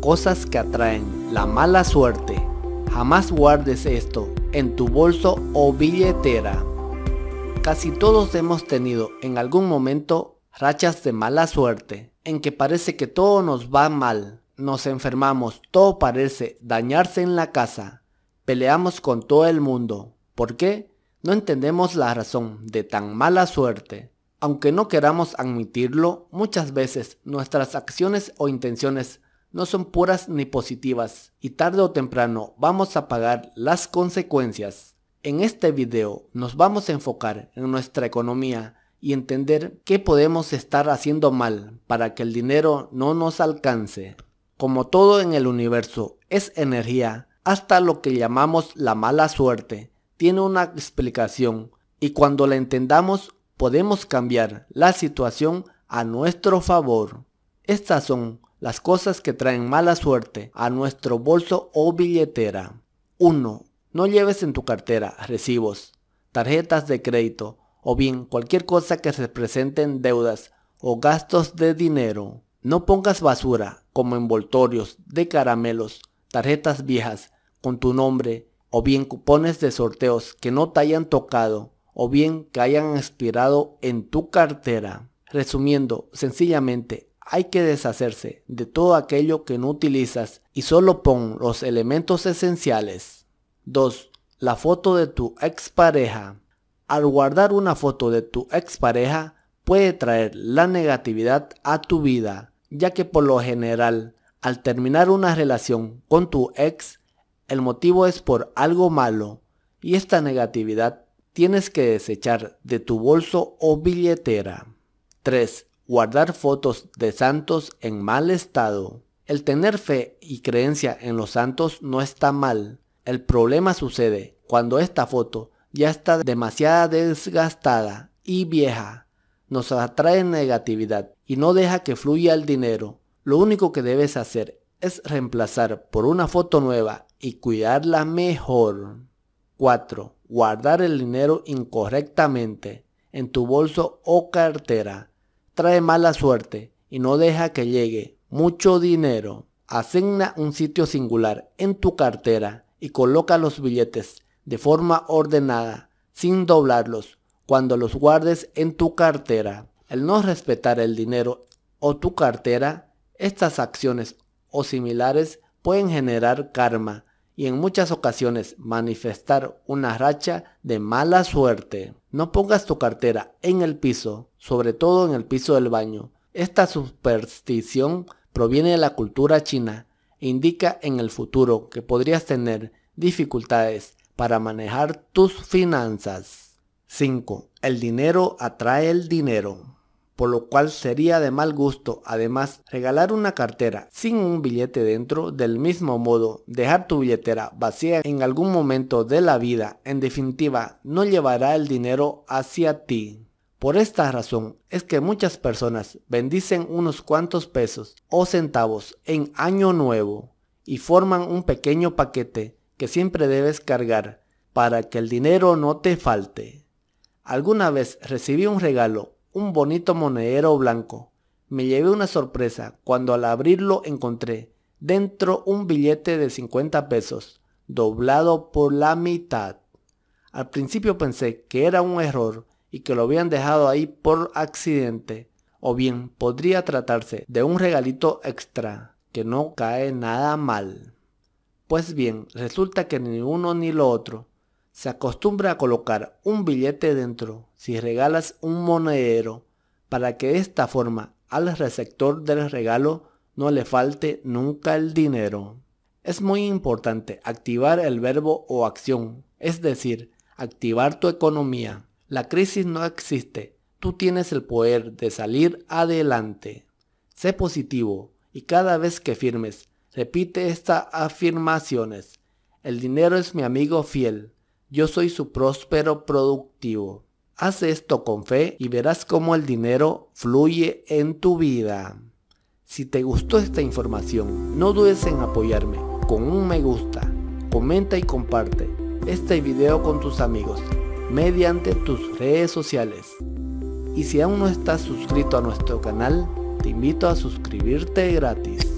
cosas que atraen la mala suerte. Jamás guardes esto en tu bolso o billetera. Casi todos hemos tenido en algún momento rachas de mala suerte, en que parece que todo nos va mal, nos enfermamos, todo parece dañarse en la casa, peleamos con todo el mundo. ¿Por qué? No entendemos la razón de tan mala suerte. Aunque no queramos admitirlo, muchas veces nuestras acciones o intenciones no son puras ni positivas y tarde o temprano vamos a pagar las consecuencias. En este video nos vamos a enfocar en nuestra economía y entender qué podemos estar haciendo mal para que el dinero no nos alcance. Como todo en el universo es energía, hasta lo que llamamos la mala suerte tiene una explicación y cuando la entendamos podemos cambiar la situación a nuestro favor. Estas son las cosas que traen mala suerte a nuestro bolso o billetera. 1. No lleves en tu cartera recibos, tarjetas de crédito o bien cualquier cosa que se en deudas o gastos de dinero. No pongas basura como envoltorios de caramelos, tarjetas viejas con tu nombre o bien cupones de sorteos que no te hayan tocado o bien que hayan expirado en tu cartera. Resumiendo, sencillamente hay que deshacerse de todo aquello que no utilizas y solo pon los elementos esenciales. 2. La foto de tu expareja. Al guardar una foto de tu expareja puede traer la negatividad a tu vida, ya que por lo general, al terminar una relación con tu ex, el motivo es por algo malo y esta negatividad tienes que desechar de tu bolso o billetera. 3 guardar fotos de santos en mal estado. El tener fe y creencia en los santos no está mal. El problema sucede cuando esta foto ya está demasiado desgastada y vieja. Nos atrae negatividad y no deja que fluya el dinero. Lo único que debes hacer es reemplazar por una foto nueva y cuidarla mejor. 4. Guardar el dinero incorrectamente en tu bolso o cartera trae mala suerte y no deja que llegue mucho dinero. Asigna un sitio singular en tu cartera y coloca los billetes de forma ordenada, sin doblarlos, cuando los guardes en tu cartera. El no respetar el dinero o tu cartera, estas acciones o similares pueden generar karma y en muchas ocasiones manifestar una racha de mala suerte. No pongas tu cartera en el piso, sobre todo en el piso del baño. Esta superstición proviene de la cultura china e indica en el futuro que podrías tener dificultades para manejar tus finanzas. 5. El dinero atrae el dinero por lo cual sería de mal gusto además regalar una cartera sin un billete dentro del mismo modo dejar tu billetera vacía en algún momento de la vida en definitiva no llevará el dinero hacia ti. Por esta razón es que muchas personas bendicen unos cuantos pesos o centavos en año nuevo y forman un pequeño paquete que siempre debes cargar para que el dinero no te falte. ¿Alguna vez recibí un regalo un bonito monedero blanco. Me llevé una sorpresa cuando al abrirlo encontré dentro un billete de 50 pesos, doblado por la mitad. Al principio pensé que era un error y que lo habían dejado ahí por accidente, o bien podría tratarse de un regalito extra, que no cae nada mal. Pues bien, resulta que ni uno ni lo otro, se acostumbra a colocar un billete dentro si regalas un monedero para que de esta forma al receptor del regalo no le falte nunca el dinero. Es muy importante activar el verbo o acción, es decir, activar tu economía. La crisis no existe, tú tienes el poder de salir adelante. Sé positivo y cada vez que firmes, repite estas afirmaciones. El dinero es mi amigo fiel, yo soy su próspero productivo. Haz esto con fe y verás cómo el dinero fluye en tu vida. Si te gustó esta información, no dudes en apoyarme con un me gusta, comenta y comparte este video con tus amigos mediante tus redes sociales. Y si aún no estás suscrito a nuestro canal, te invito a suscribirte gratis.